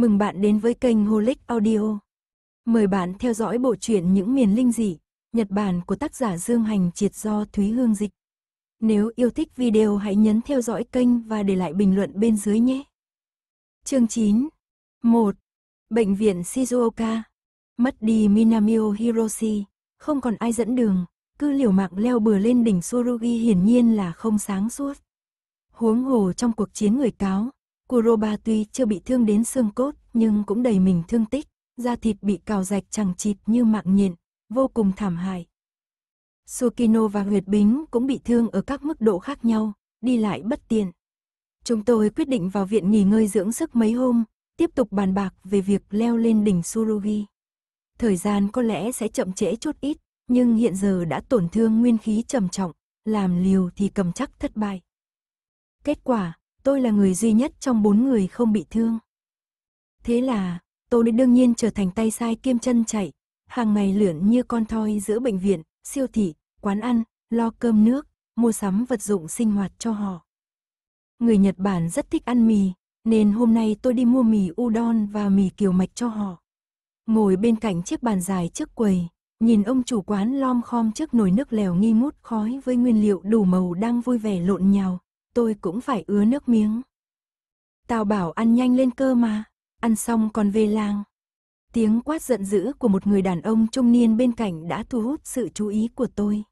Mừng bạn đến với kênh Holic Audio. Mời bạn theo dõi bộ truyện Những miền linh dị, Nhật Bản của tác giả Dương Hành Triệt do Thúy Hương dịch. Nếu yêu thích video hãy nhấn theo dõi kênh và để lại bình luận bên dưới nhé. Chương 9 1. Bệnh viện Shizuoka Mất đi Minamio Hiroshi, không còn ai dẫn đường, cứ liều mạng leo bừa lên đỉnh Surugi hiển nhiên là không sáng suốt. Huống hồ trong cuộc chiến người cáo, Kuroba tuy chưa bị thương đến xương cốt, nhưng cũng đầy mình thương tích, da thịt bị cào rạch chẳng chịt như mạng nhện, vô cùng thảm hại. Sukino và Huyệt Bính cũng bị thương ở các mức độ khác nhau, đi lại bất tiện. Chúng tôi quyết định vào viện nghỉ ngơi dưỡng sức mấy hôm, tiếp tục bàn bạc về việc leo lên đỉnh Surugi. Thời gian có lẽ sẽ chậm trễ chút ít, nhưng hiện giờ đã tổn thương nguyên khí trầm trọng, làm liều thì cầm chắc thất bại. Kết quả, tôi là người duy nhất trong bốn người không bị thương. Thế là, tôi đương nhiên trở thành tay sai kiêm chân chạy, hàng ngày lượn như con thoi giữa bệnh viện, siêu thị, quán ăn, lo cơm nước, mua sắm vật dụng sinh hoạt cho họ. Người Nhật Bản rất thích ăn mì, nên hôm nay tôi đi mua mì udon và mì kiều mạch cho họ. Ngồi bên cạnh chiếc bàn dài trước quầy, nhìn ông chủ quán lom khom trước nồi nước lèo nghi ngút khói với nguyên liệu đủ màu đang vui vẻ lộn nhào, tôi cũng phải ứa nước miếng. Tao bảo ăn nhanh lên cơ mà, ăn xong còn về làng. Tiếng quát giận dữ của một người đàn ông trung niên bên cạnh đã thu hút sự chú ý của tôi.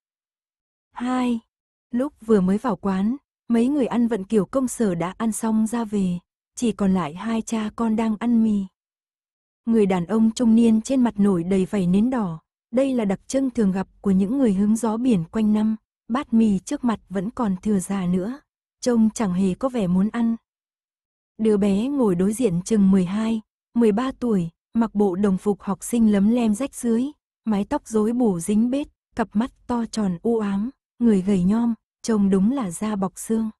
Hai, lúc vừa mới vào quán, mấy người ăn vận kiểu công sở đã ăn xong ra về, chỉ còn lại hai cha con đang ăn mì. Người đàn ông trung niên trên mặt nổi đầy vảy nến đỏ, đây là đặc trưng thường gặp của những người hướng gió biển quanh năm, bát mì trước mặt vẫn còn thừa già nữa trông chẳng hề có vẻ muốn ăn. Đứa bé ngồi đối diện chừng 12, 13 tuổi, mặc bộ đồng phục học sinh lấm lem rách dưới, mái tóc rối bù dính bết, cặp mắt to tròn u ám, người gầy nhom, trông đúng là da bọc xương.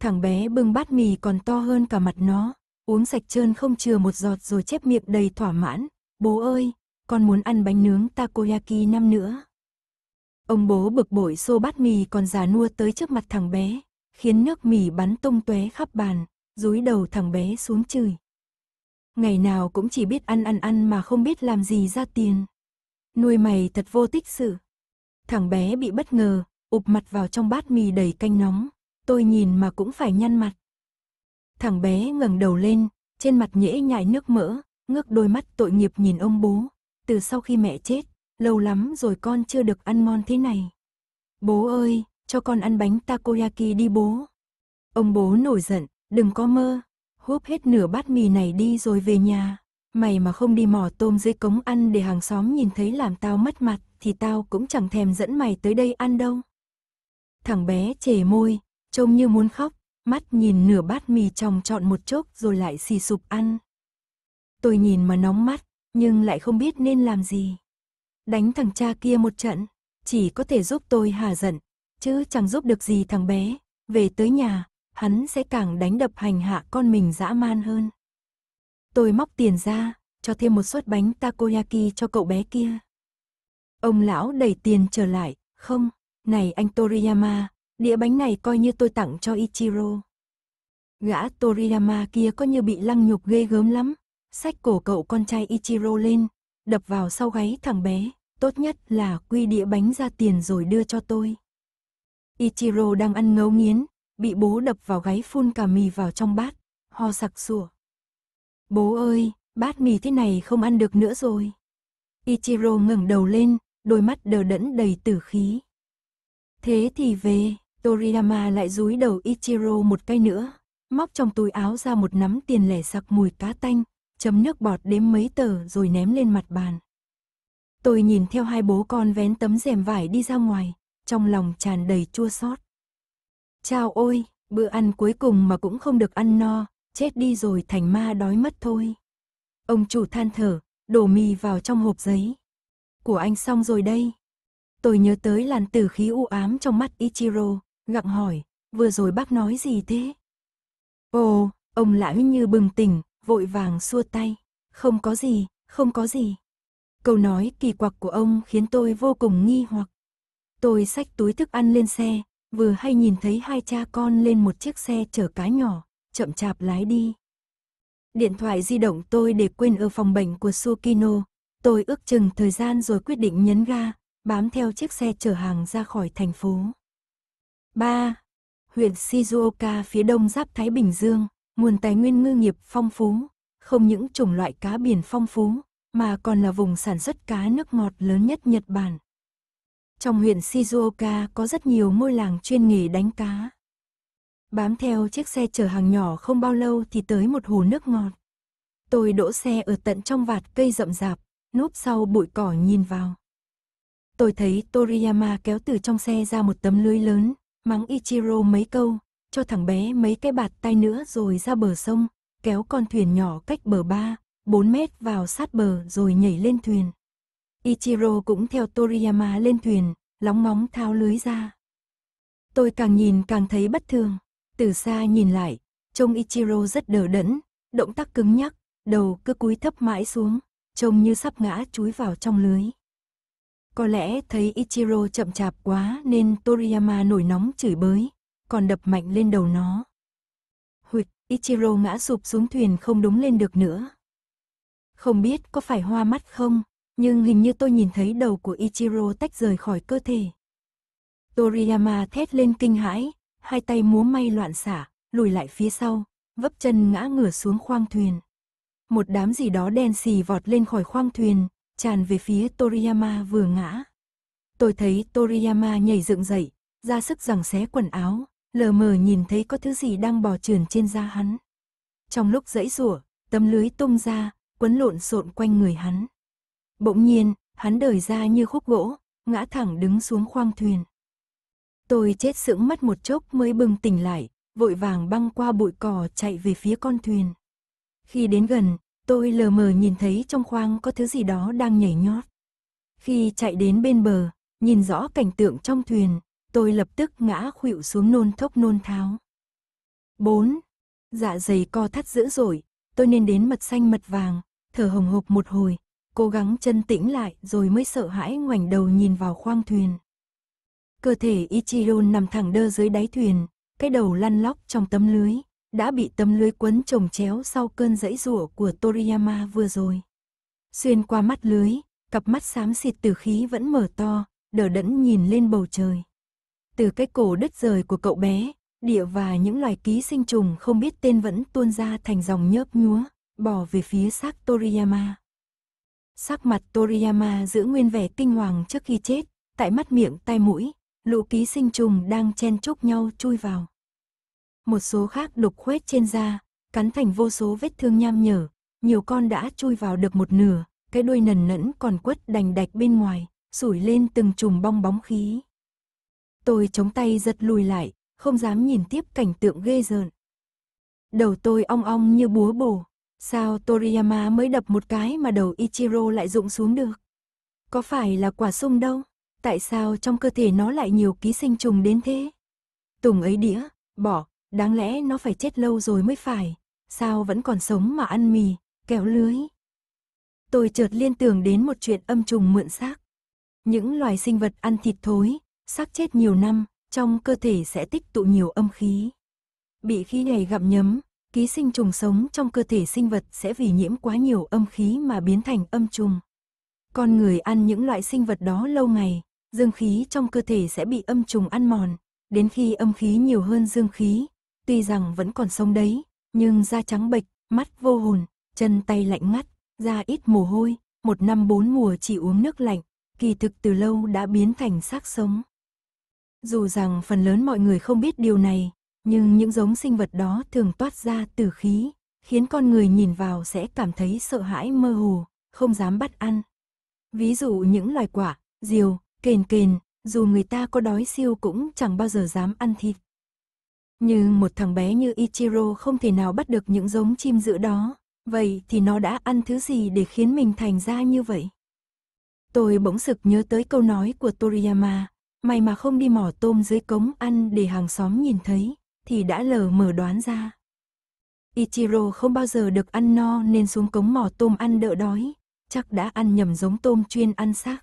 Thằng bé bưng bát mì còn to hơn cả mặt nó, uống sạch trơn không chừa một giọt rồi chép miệng đầy thỏa mãn, "Bố ơi, con muốn ăn bánh nướng takoyaki năm nữa." Ông bố bực bội xô bát mì còn già nua tới trước mặt thằng bé, khiến nước mì bắn tung tóe khắp bàn, dúi đầu thằng bé xuống chửi. Ngày nào cũng chỉ biết ăn ăn ăn mà không biết làm gì ra tiền. Nuôi mày thật vô tích sự. Thằng bé bị bất ngờ, ụp mặt vào trong bát mì đầy canh nóng, tôi nhìn mà cũng phải nhăn mặt. Thằng bé ngẩng đầu lên, trên mặt nhễ nhại nước mỡ, ngước đôi mắt tội nghiệp nhìn ông bố. Từ sau khi mẹ chết, lâu lắm rồi con chưa được ăn ngon thế này. Bố ơi, cho con ăn bánh takoyaki đi bố. Ông bố nổi giận, đừng có mơ, húp hết nửa bát mì này đi rồi về nhà. Mày mà không đi mò tôm dưới cống ăn để hàng xóm nhìn thấy làm tao mất mặt thì tao cũng chẳng thèm dẫn mày tới đây ăn đâu. Thằng bé chề môi, trông như muốn khóc, mắt nhìn nửa bát mì tròng trọn một chốc rồi lại xì sụp ăn. Tôi nhìn mà nóng mắt, nhưng lại không biết nên làm gì. Đánh thằng cha kia một trận, chỉ có thể giúp tôi hà giận, chứ chẳng giúp được gì thằng bé. Về tới nhà, hắn sẽ càng đánh đập hành hạ con mình dã man hơn. Tôi móc tiền ra, cho thêm một suất bánh takoyaki cho cậu bé kia. Ông lão đẩy tiền trở lại, không, này anh Toriyama, đĩa bánh này coi như tôi tặng cho Ichiro. Gã Toriyama kia có như bị lăng nhục ghê gớm lắm, sách cổ cậu con trai Ichiro lên, đập vào sau gáy thằng bé, tốt nhất là quy đĩa bánh ra tiền rồi đưa cho tôi. Ichiro đang ăn ngấu nghiến, bị bố đập vào gáy phun cả mì vào trong bát, ho sặc sủa. Bố ơi, bát mì thế này không ăn được nữa rồi. Ichiro ngẩng đầu lên, đôi mắt đờ đẫn đầy tử khí. Thế thì về, Toriyama lại dúi đầu Ichiro một cái nữa, móc trong túi áo ra một nắm tiền lẻ sặc mùi cá tanh, chấm nước bọt đếm mấy tờ rồi ném lên mặt bàn. Tôi nhìn theo hai bố con vén tấm rèm vải đi ra ngoài, trong lòng tràn đầy chua xót. Chao ôi, bữa ăn cuối cùng mà cũng không được ăn no, chết đi rồi thành ma đói mất thôi. Ông chủ than thở, đổ mì vào trong hộp giấy. Của anh xong rồi đây. Tôi nhớ tới làn tử khí u ám trong mắt Ichiro, gặng hỏi, vừa rồi bác nói gì thế? Ồ, ông lão như bừng tỉnh, vội vàng xua tay. Không có gì, không có gì. Câu nói kỳ quặc của ông khiến tôi vô cùng nghi hoặc. Tôi xách túi thức ăn lên xe, vừa hay nhìn thấy hai cha con lên một chiếc xe chở cá nhỏ, chậm chạp lái đi. Điện thoại di động tôi để quên ở phòng bệnh của Sukino, tôi ước chừng thời gian rồi quyết định nhấn ga, bám theo chiếc xe chở hàng ra khỏi thành phố. 3. Huyện Shizuoka phía đông giáp Thái Bình Dương, nguồn tài nguyên ngư nghiệp phong phú, không những chủng loại cá biển phong phú, mà còn là vùng sản xuất cá nước ngọt lớn nhất Nhật Bản, trong huyện Shizuoka có rất nhiều ngôi làng chuyên nghề đánh cá. Bám theo chiếc xe chở hàng nhỏ không bao lâu thì tới một hồ nước ngọt. Tôi đỗ xe ở tận trong vạt cây rậm rạp, núp sau bụi cỏ nhìn vào. Tôi thấy Toriyama kéo từ trong xe ra một tấm lưới lớn, mắng Ichiro mấy câu, cho thằng bé mấy cái bạt tay nữa rồi ra bờ sông, kéo con thuyền nhỏ cách bờ 3, 4 mét vào sát bờ rồi nhảy lên thuyền. Ichiro cũng theo Toriyama lên thuyền, lóng móng tháo lưới ra. Tôi càng nhìn càng thấy bất thường. Từ xa nhìn lại, trông Ichiro rất đờ đẫn, động tác cứng nhắc, đầu cứ cúi thấp mãi xuống, trông như sắp ngã chúi vào trong lưới. Có lẽ thấy Ichiro chậm chạp quá nên Toriyama nổi nóng chửi bới, còn đập mạnh lên đầu nó. Huyệt, Ichiro ngã sụp xuống thuyền không đúng lên được nữa. Không biết có phải hoa mắt không, nhưng hình như tôi nhìn thấy đầu của Ichiro tách rời khỏi cơ thể. Toriyama thét lên kinh hãi, hai tay múa may loạn xả, lùi lại phía sau, vấp chân ngã ngửa xuống khoang thuyền. Một đám gì đó đen xì vọt lên khỏi khoang thuyền, tràn về phía Toriyama vừa ngã. Tôi thấy Toriyama nhảy dựng dậy, ra sức giằng xé quần áo, lờ mờ nhìn thấy có thứ gì đang bò trườn trên da hắn. Trong lúc dãy rủa, tấm lưới tung ra, quấn lộn xộn quanh người hắn. Bỗng nhiên, hắn đời ra như khúc gỗ, ngã thẳng đứng xuống khoang thuyền. Tôi chết sững mất một chốc mới bừng tỉnh lại, vội vàng băng qua bụi cỏ chạy về phía con thuyền. Khi đến gần, tôi lờ mờ nhìn thấy trong khoang có thứ gì đó đang nhảy nhót. Khi chạy đến bên bờ, nhìn rõ cảnh tượng trong thuyền, tôi lập tức ngã khuỵu xuống nôn thốc nôn tháo. 4. Dạ dày co thắt dữ dội, tôi nên đến mật xanh mật vàng, thở hồng hộc một hồi, cố gắng chân tĩnh lại rồi mới sợ hãi ngoảnh đầu nhìn vào khoang thuyền. Cơ thể Ichiro nằm thẳng đơ dưới đáy thuyền, cái đầu lăn lóc trong tấm lưới, đã bị tấm lưới quấn trồng chéo sau cơn dãy rủa của Toriyama vừa rồi. Xuyên qua mắt lưới, cặp mắt xám xịt từ khí vẫn mở to, đờ đẫn nhìn lên bầu trời. Từ cái cổ đứt rời của cậu bé, địa và những loài ký sinh trùng không biết tên vẫn tuôn ra thành dòng nhớp nhúa, bỏ về phía xác Toriyama. Sắc mặt Toriyama giữ nguyên vẻ kinh hoàng trước khi chết, tại mắt miệng tai mũi, lũ ký sinh trùng đang chen chúc nhau chui vào. Một số khác đục khuét trên da, cắn thành vô số vết thương nham nhở, nhiều con đã chui vào được một nửa, cái đuôi nần nẫn còn quất đành đạch bên ngoài, sủi lên từng chùm bong bóng khí. Tôi chống tay giật lùi lại, không dám nhìn tiếp cảnh tượng ghê rợn. Đầu tôi ong ong như búa bổ. Sao Toriyama mới đập một cái mà đầu Ichiro lại rụng xuống được? Có phải là quả sung đâu? Tại sao trong cơ thể nó lại nhiều ký sinh trùng đến thế? Tùng ấy đĩa, bỏ, đáng lẽ nó phải chết lâu rồi mới phải. Sao vẫn còn sống mà ăn mì, kéo lưới? Tôi chợt liên tưởng đến một chuyện âm trùng mượn xác. Những loài sinh vật ăn thịt thối, xác chết nhiều năm, trong cơ thể sẽ tích tụ nhiều âm khí. Bị khí này gặm nhấm, ký sinh trùng sống trong cơ thể sinh vật sẽ vì nhiễm quá nhiều âm khí mà biến thành âm trùng. Con người ăn những loại sinh vật đó lâu ngày, dương khí trong cơ thể sẽ bị âm trùng ăn mòn, đến khi âm khí nhiều hơn dương khí, tuy rằng vẫn còn sống đấy, nhưng da trắng bệch, mắt vô hồn, chân tay lạnh ngắt, da ít mồ hôi, một năm bốn mùa chỉ uống nước lạnh, kỳ thực từ lâu đã biến thành xác sống. Dù rằng phần lớn mọi người không biết điều này, nhưng những giống sinh vật đó thường toát ra từ khí, khiến con người nhìn vào sẽ cảm thấy sợ hãi mơ hồ, không dám bắt ăn. Ví dụ những loài quả, diều, kền kền, dù người ta có đói siêu cũng chẳng bao giờ dám ăn thịt. Nhưng một thằng bé như Ichiro không thể nào bắt được những giống chim dữ đó, vậy thì nó đã ăn thứ gì để khiến mình thành ra như vậy? Tôi bỗng sực nhớ tới câu nói của Toriyama, mày mà không đi mỏ tôm dưới cống ăn để hàng xóm nhìn thấy thì đã lờ mờ đoán ra. Ichiro không bao giờ được ăn no nên xuống cống mỏ tôm ăn đỡ đói, chắc đã ăn nhầm giống tôm chuyên ăn xác.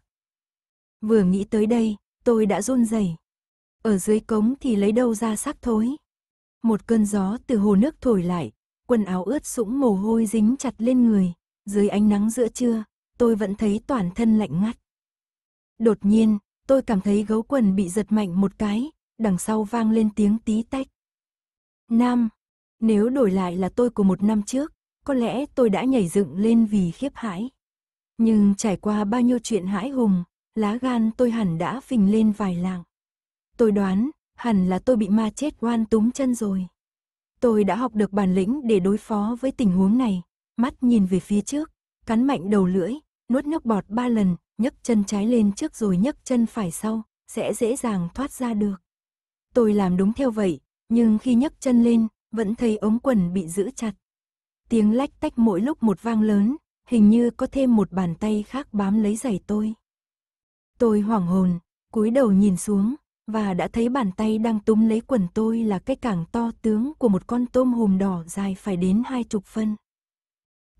Vừa nghĩ tới đây, tôi đã run rẩy. Ở dưới cống thì lấy đâu ra xác thối. Một cơn gió từ hồ nước thổi lại, quần áo ướt sũng mồ hôi dính chặt lên người, dưới ánh nắng giữa trưa, tôi vẫn thấy toàn thân lạnh ngắt. Đột nhiên, tôi cảm thấy gấu quần bị giật mạnh một cái, đằng sau vang lên tiếng tí tách. Nam, nếu đổi lại là tôi của một năm trước, có lẽ tôi đã nhảy dựng lên vì khiếp hãi. Nhưng trải qua bao nhiêu chuyện hãi hùng, lá gan tôi hẳn đã phình lên vài làng. Tôi đoán, hẳn là tôi bị ma chết oan túng chân rồi. Tôi đã học được bản lĩnh để đối phó với tình huống này, mắt nhìn về phía trước, cắn mạnh đầu lưỡi, nuốt nước bọt ba lần, nhấc chân trái lên trước rồi nhấc chân phải sau, sẽ dễ dàng thoát ra được. Tôi làm đúng theo vậy, nhưng khi nhấc chân lên, vẫn thấy ống quần bị giữ chặt. Tiếng lách tách mỗi lúc một vang lớn, hình như có thêm một bàn tay khác bám lấy giày tôi. Tôi hoảng hồn, cúi đầu nhìn xuống, và đã thấy bàn tay đang túm lấy quần tôi là cái càng to tướng của một con tôm hùm đỏ dài phải đến hai chục phân.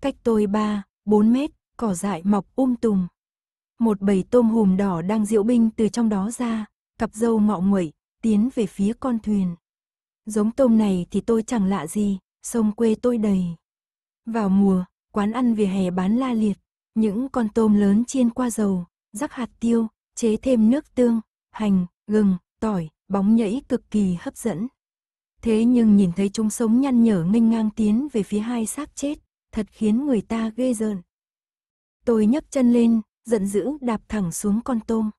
Cách tôi ba, bốn mét, cỏ dại mọc um tùm. Một bầy tôm hùm đỏ đang diễu binh từ trong đó ra, cặp dâu ngọ nguậy, tiến về phía con thuyền. Giống tôm này thì tôi chẳng lạ gì, sông quê tôi đầy. Vào mùa, quán ăn vỉa hè bán la liệt, những con tôm lớn chiên qua dầu, rắc hạt tiêu, chế thêm nước tương, hành, gừng, tỏi, bóng nhảy cực kỳ hấp dẫn. Thế nhưng nhìn thấy chúng sống nhăn nhở nghênh ngang tiến về phía hai xác chết, thật khiến người ta ghê rợn. Tôi nhấc chân lên, giận dữ đạp thẳng xuống con tôm.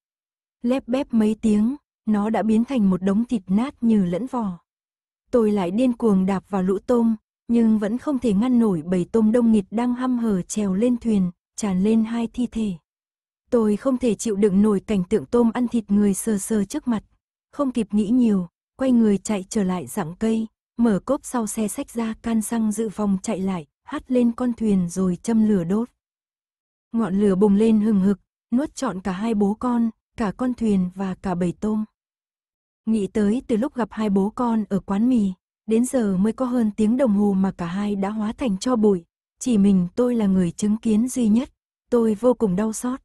Lép bép mấy tiếng, nó đã biến thành một đống thịt nát như lẫn vò tôi lại điên cuồng đạp vào lũ tôm, nhưng vẫn không thể ngăn nổi bầy tôm đông nghịt đang hăm hở trèo lên thuyền, tràn lên hai thi thể. Tôi không thể chịu đựng nổi cảnh tượng tôm ăn thịt người sờ sờ trước mặt, không kịp nghĩ nhiều, quay người chạy trở lại dạng cây, mở cốp sau xe sách ra can xăng dự phòng chạy lại, hắt lên con thuyền rồi châm lửa đốt. Ngọn lửa bùng lên hừng hực, nuốt trọn cả hai bố con, cả con thuyền và cả bầy tôm. Nghĩ tới từ lúc gặp hai bố con ở quán mì, đến giờ mới có hơn tiếng đồng hồ mà cả hai đã hóa thành cho bụi. Chỉ mình tôi là người chứng kiến duy nhất, tôi vô cùng đau xót.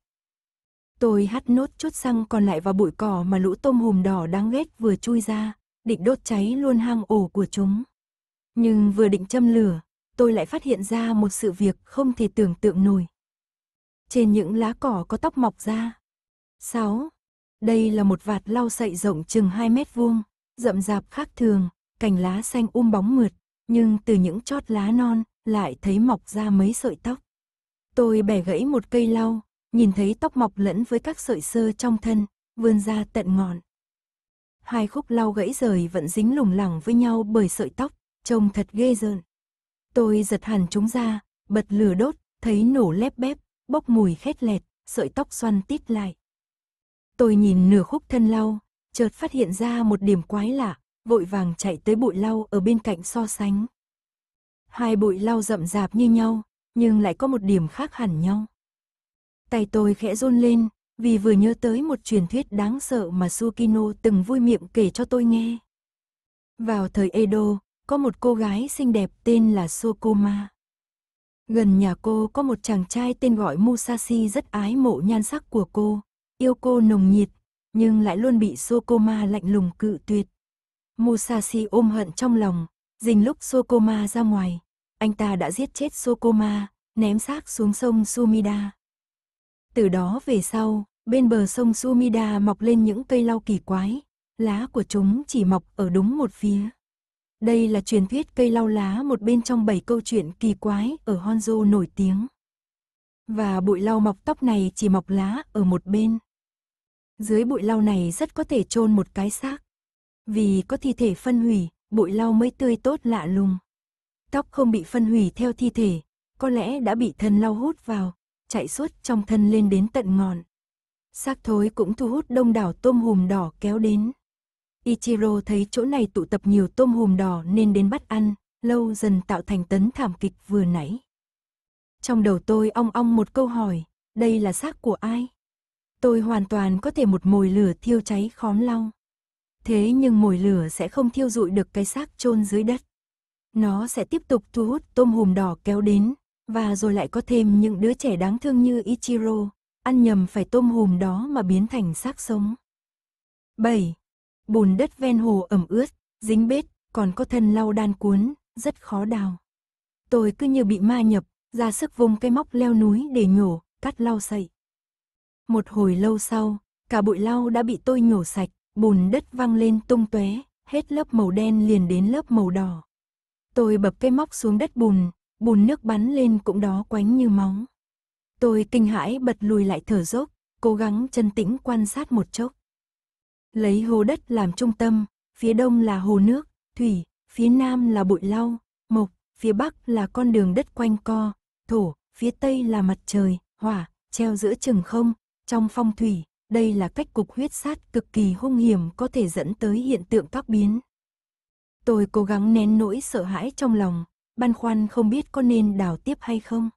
Tôi hắt nốt chút xăng còn lại vào bụi cỏ mà lũ tôm hùm đỏ đáng ghét vừa chui ra, định đốt cháy luôn hang ổ của chúng. Nhưng vừa định châm lửa, tôi lại phát hiện ra một sự việc không thể tưởng tượng nổi. Trên những lá cỏ có tóc mọc ra. 6. Đây là một vạt lau sậy rộng chừng 2 mét vuông, rậm rạp khác thường, cành lá xanh um bóng mượt, nhưng từ những chót lá non lại thấy mọc ra mấy sợi tóc. Tôi bẻ gãy một cây lau, nhìn thấy tóc mọc lẫn với các sợi sơ trong thân, vươn ra tận ngọn. Hai khúc lau gãy rời vẫn dính lủng lẳng với nhau bởi sợi tóc, trông thật ghê rợn. Tôi giật hẳn chúng ra, bật lửa đốt, thấy nổ lép bép, bốc mùi khét lẹt, sợi tóc xoăn tít lại. Tôi nhìn nửa khúc thân lau, chợt phát hiện ra một điểm quái lạ, vội vàng chạy tới bụi lau ở bên cạnh so sánh. Hai bụi lau rậm rạp như nhau, nhưng lại có một điểm khác hẳn nhau. Tay tôi khẽ run lên, vì vừa nhớ tới một truyền thuyết đáng sợ mà Sukino từng vui miệng kể cho tôi nghe. Vào thời Edo, có một cô gái xinh đẹp tên là Sokoma. Gần nhà cô có một chàng trai tên gọi Musashi rất ái mộ nhan sắc của cô, yêu cô nồng nhiệt, nhưng lại luôn bị Sokoma lạnh lùng cự tuyệt. Musashi ôm hận trong lòng, dình lúc Sokoma ra ngoài, anh ta đã giết chết Sokoma, ném xác xuống sông Sumida. Từ đó về sau, bên bờ sông Sumida mọc lên những cây lau kỳ quái, lá của chúng chỉ mọc ở đúng một phía. Đây là truyền thuyết cây lau lá một bên trong bảy câu chuyện kỳ quái ở Honjo nổi tiếng. Và bụi lau mọc tóc này chỉ mọc lá ở một bên. Dưới bụi lau này rất có thể chôn một cái xác. Vì có thi thể phân hủy, bụi lau mới tươi tốt lạ lùng. Tóc không bị phân hủy theo thi thể, có lẽ đã bị thân lau hút vào, chạy suốt trong thân lên đến tận ngọn. Xác thối cũng thu hút đông đảo tôm hùm đỏ kéo đến. Ichiro thấy chỗ này tụ tập nhiều tôm hùm đỏ nên đến bắt ăn, lâu dần tạo thành tấn thảm kịch vừa nãy. Trong đầu tôi ong ong một câu hỏi, đây là xác của ai? tôi hoàn toàn có thể một mồi lửa thiêu cháy khóm lau. Thế nhưng mồi lửa sẽ không thiêu dụi được cái xác chôn dưới đất. Nó sẽ tiếp tục thu hút tôm hùm đỏ kéo đến, và rồi lại có thêm những đứa trẻ đáng thương như Ichiro, ăn nhầm phải tôm hùm đó mà biến thành xác sống. 7. Bùn đất ven hồ ẩm ướt, dính bết, còn có thân lau đan cuốn, rất khó đào. Tôi cứ như bị ma nhập, ra sức vùng cây móc leo núi để nhổ, cắt lau sậy. Một hồi lâu sau, cả bụi lau đã bị tôi nhổ sạch, bùn đất văng lên tung tóe, hết lớp màu đen liền đến lớp màu đỏ. Tôi bập cây móc xuống đất bùn, bùn nước bắn lên cũng đó quánh như móng. Tôi kinh hãi bật lùi lại thở dốc, cố gắng chân tĩnh quan sát một chốc. Lấy hồ đất làm trung tâm, phía đông là hồ nước, thủy, phía nam là bụi lau, mộc, phía bắc là con đường đất quanh co, thổ, phía tây là mặt trời, hỏa, treo giữa chừng không, trong phong thủy, đây là cách cục huyết sát cực kỳ hung hiểm có thể dẫn tới hiện tượng các biến. Tôi cố gắng nén nỗi sợ hãi trong lòng, băn khoăn không biết có nên đào tiếp hay không.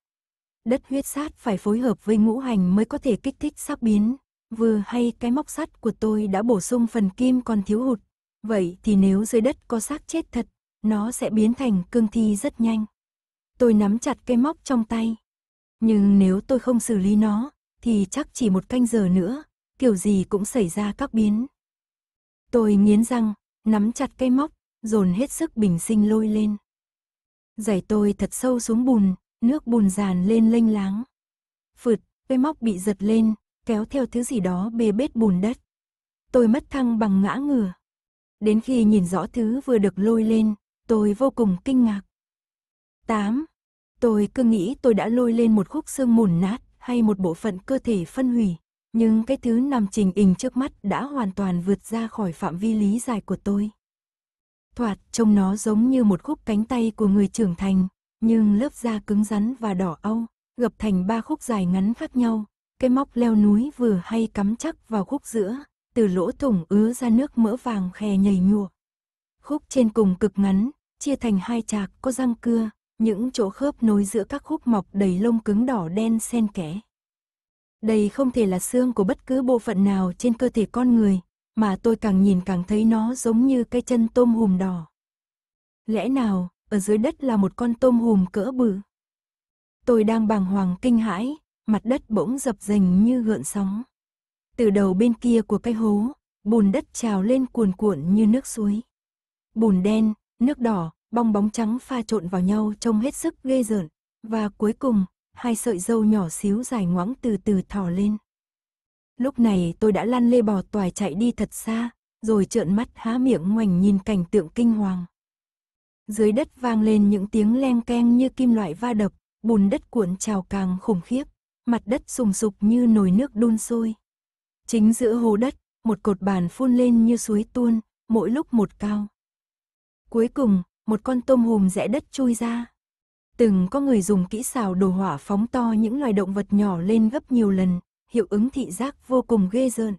Đất huyết sát phải phối hợp với ngũ hành mới có thể kích thích sắc biến, vừa hay cái móc sắt của tôi đã bổ sung phần kim còn thiếu hụt. Vậy thì nếu dưới đất có xác chết thật, nó sẽ biến thành cương thi rất nhanh. Tôi nắm chặt cây móc trong tay. Nhưng nếu tôi không xử lý nó, thì chắc chỉ một canh giờ nữa, kiểu gì cũng xảy ra các biến. Tôi nghiến răng, nắm chặt cây móc, dồn hết sức bình sinh lôi lên. Giày tôi thật sâu xuống bùn, nước bùn dàn lên lênh láng. Phượt, cây móc bị giật lên, kéo theo thứ gì đó bê bết bùn đất. Tôi mất thăng bằng ngã ngửa. Đến khi nhìn rõ thứ vừa được lôi lên, tôi vô cùng kinh ngạc. 8. Tôi cứ nghĩ tôi đã lôi lên một khúc xương mùn nát, hay một bộ phận cơ thể phân hủy, nhưng cái thứ nằm trình hình trước mắt đã hoàn toàn vượt ra khỏi phạm vi lý giải của tôi. Thoạt trông nó giống như một khúc cánh tay của người trưởng thành, nhưng lớp da cứng rắn và đỏ au, gập thành ba khúc dài ngắn khác nhau, cái móc leo núi vừa hay cắm chắc vào khúc giữa, từ lỗ thủng ứa ra nước mỡ vàng khè nhầy nhụa. Khúc trên cùng cực ngắn, chia thành hai chạc có răng cưa, những chỗ khớp nối giữa các khúc mọc đầy lông cứng đỏ đen xen kẽ. Đây không thể là xương của bất cứ bộ phận nào trên cơ thể con người, mà tôi càng nhìn càng thấy nó giống như cái chân tôm hùm đỏ. Lẽ nào, ở dưới đất là một con tôm hùm cỡ bự? Tôi đang bàng hoàng kinh hãi, mặt đất bỗng dập dềnh như gợn sóng. Từ đầu bên kia của cái hố, bùn đất trào lên cuồn cuộn như nước suối. Bùn đen, nước đỏ, bong bóng trắng pha trộn vào nhau trông hết sức ghê rợn, và cuối cùng, hai sợi dâu nhỏ xíu dài ngoãng từ từ thò lên. Lúc này tôi đã lăn lê bò toài chạy đi thật xa, rồi trợn mắt há miệng ngoảnh nhìn cảnh tượng kinh hoàng. Dưới đất vang lên những tiếng len keng như kim loại va đập, bùn đất cuộn trào càng khủng khiếp, mặt đất sùng sục như nồi nước đun sôi. Chính giữa hồ đất, một cột bàn phun lên như suối tuôn, mỗi lúc một cao. Cuối cùng, một con tôm hùm rẽ đất chui ra. Từng có người dùng kỹ xào đồ hỏa phóng to những loài động vật nhỏ lên gấp nhiều lần, hiệu ứng thị giác vô cùng ghê rợn.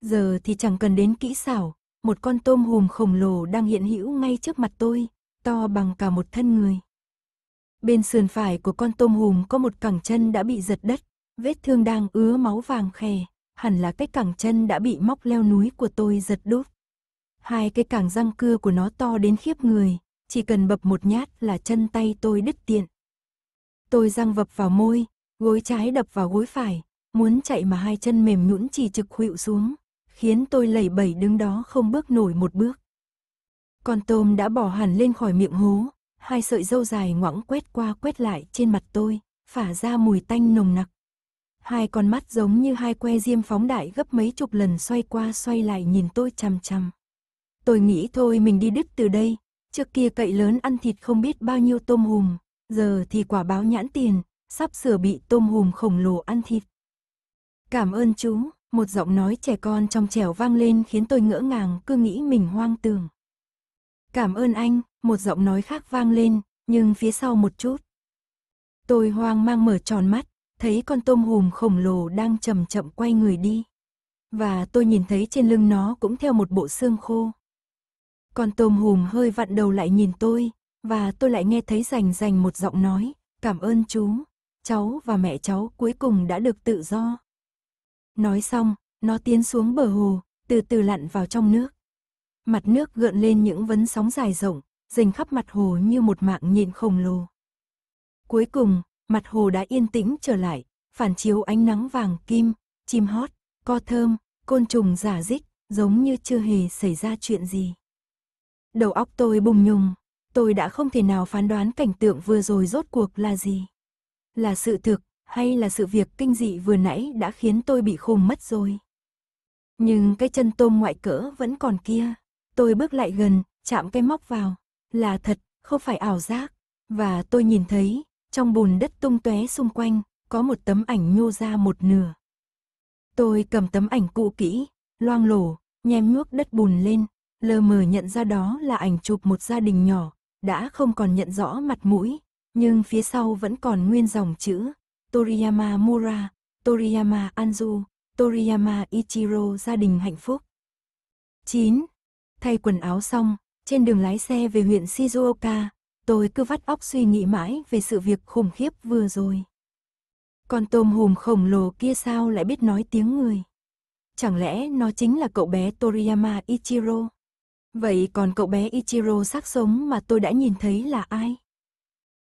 Giờ thì chẳng cần đến kỹ xảo, một con tôm hùm khổng lồ đang hiện hữu ngay trước mặt tôi, to bằng cả một thân người. Bên sườn phải của con tôm hùm có một cẳng chân đã bị giật đất, vết thương đang ứa máu vàng khè, hẳn là cái cẳng chân đã bị móc leo núi của tôi giật đốt. Hai cái cẳng răng cưa của nó to đến khiếp người, chỉ cần bập một nhát là chân tay tôi đứt tiện. Tôi răng vập vào môi, gối trái đập vào gối phải, muốn chạy mà hai chân mềm nhũn chỉ trực khuỵu xuống, khiến tôi lẩy bẩy đứng đó không bước nổi một bước. Con tôm đã bỏ hẳn lên khỏi miệng hố, hai sợi dâu dài ngoẵng quét qua quét lại trên mặt tôi, phả ra mùi tanh nồng nặc. Hai con mắt giống như hai que diêm phóng đại gấp mấy chục lần xoay qua xoay lại nhìn tôi chằm chằm. Tôi nghĩ thôi mình đi đứt từ đây, Trước kia cậy lớn ăn thịt không biết bao nhiêu tôm hùm, giờ thì quả báo nhãn tiền, sắp sửa bị tôm hùm khổng lồ ăn thịt. Cảm ơn chú, một giọng nói trẻ con trong trẻo vang lên khiến tôi ngỡ ngàng cứ nghĩ mình hoang tưởng. Cảm ơn anh, một giọng nói khác vang lên, nhưng phía sau một chút. Tôi hoang mang mở tròn mắt, thấy con tôm hùm khổng lồ đang chậm chậm quay người đi. Và tôi nhìn thấy trên lưng nó cũng theo một bộ xương khô. Con tôm hùm hơi vặn đầu lại nhìn tôi, và tôi lại nghe thấy rành rành một giọng nói, cảm ơn chú, cháu và mẹ cháu cuối cùng đã được tự do. Nói xong, nó tiến xuống bờ hồ, từ từ lặn vào trong nước. Mặt nước gợn lên những vấn sóng dài rộng, rình khắp mặt hồ như một mạng nhịn khổng lồ. Cuối cùng, mặt hồ đã yên tĩnh trở lại, phản chiếu ánh nắng vàng kim, chim hót, co thơm, côn trùng giả dích, giống như chưa hề xảy ra chuyện gì. Đầu óc tôi bùng nhùng, tôi đã không thể nào phán đoán cảnh tượng vừa rồi rốt cuộc là gì. Là sự thực, hay là sự việc kinh dị vừa nãy đã khiến tôi bị khùng mất rồi. Nhưng cái chân tôm ngoại cỡ vẫn còn kia. Tôi bước lại gần, chạm cái móc vào. Là thật, không phải ảo giác. Và tôi nhìn thấy, trong bùn đất tung tóe xung quanh, có một tấm ảnh nhô ra một nửa. Tôi cầm tấm ảnh cũ kỹ, loang lổ, nhem nhuốc đất bùn lên, lờ mờ nhận ra đó là ảnh chụp một gia đình nhỏ, đã không còn nhận rõ mặt mũi, nhưng phía sau vẫn còn nguyên dòng chữ Toriyama Mura, Toriyama Anju, Toriyama Ichiro gia đình hạnh phúc. 9. Thay quần áo xong, trên đường lái xe về huyện Shizuoka, tôi cứ vắt óc suy nghĩ mãi về sự việc khủng khiếp vừa rồi. Con tôm hùm khổng lồ kia sao lại biết nói tiếng người? Chẳng lẽ nó chính là cậu bé Toriyama Ichiro? Vậy còn cậu bé Ichiro xác sống mà tôi đã nhìn thấy là ai?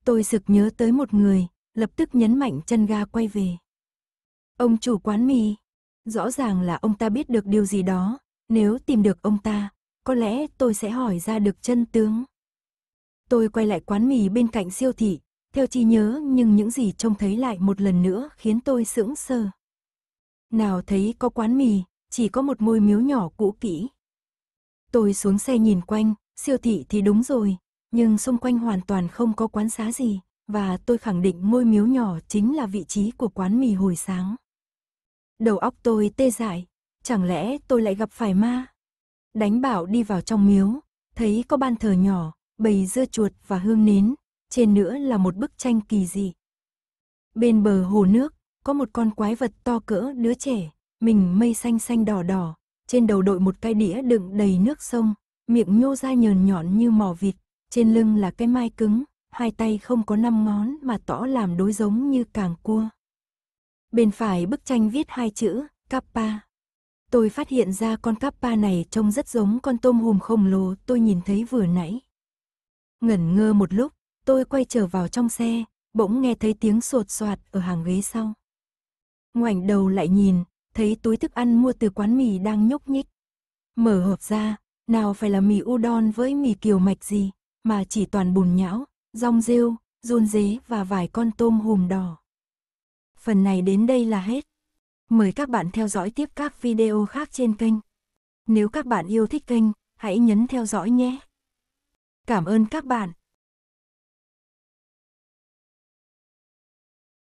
Tôi sực nhớ tới một người, lập tức nhấn mạnh chân ga quay về. Ông chủ quán mì. Rõ ràng là ông ta biết được điều gì đó, nếu tìm được ông ta, có lẽ tôi sẽ hỏi ra được chân tướng. Tôi quay lại quán mì bên cạnh siêu thị, theo trí nhớ nhưng những gì trông thấy lại một lần nữa khiến tôi sững sờ. Nào thấy có quán mì, chỉ có một môi miếu nhỏ cũ kỹ, Tôi xuống xe nhìn quanh, siêu thị thì đúng rồi, nhưng xung quanh hoàn toàn không có quán xá gì, và tôi khẳng định ngôi miếu nhỏ chính là vị trí của quán mì hồi sáng. Đầu óc tôi tê dại, chẳng lẽ tôi lại gặp phải ma? Đánh bảo đi vào trong miếu, thấy có ban thờ nhỏ, bầy dưa chuột và hương nến, trên nữa là một bức tranh kỳ dị. Bên bờ hồ nước, có một con quái vật to cỡ đứa trẻ, mình mây xanh xanh đỏ đỏ, trên đầu đội một cái đĩa đựng đầy nước sông, miệng nhô ra nhờn nhọn như mỏ vịt, trên lưng là cái mai cứng, hai tay không có năm ngón mà tỏ làm đối giống như càng cua. Bên phải bức tranh viết hai chữ, Kappa. Tôi phát hiện ra con Kappa này trông rất giống con tôm hùm khổng lồ tôi nhìn thấy vừa nãy. Ngẩn ngơ một lúc, tôi quay trở vào trong xe, bỗng nghe thấy tiếng sột soạt ở hàng ghế sau. Ngoảnh đầu lại nhìn, thấy túi thức ăn mua từ quán mì đang nhúc nhích. Mở hộp ra, nào phải là mì udon với mì kiều mạch gì, mà chỉ toàn bùn nhão, rong rêu, rôn dế và vài con tôm hùm đỏ. Phần này đến đây là hết. Mời các bạn theo dõi tiếp các video khác trên kênh. Nếu các bạn yêu thích kênh, hãy nhấn theo dõi nhé. Cảm ơn các bạn.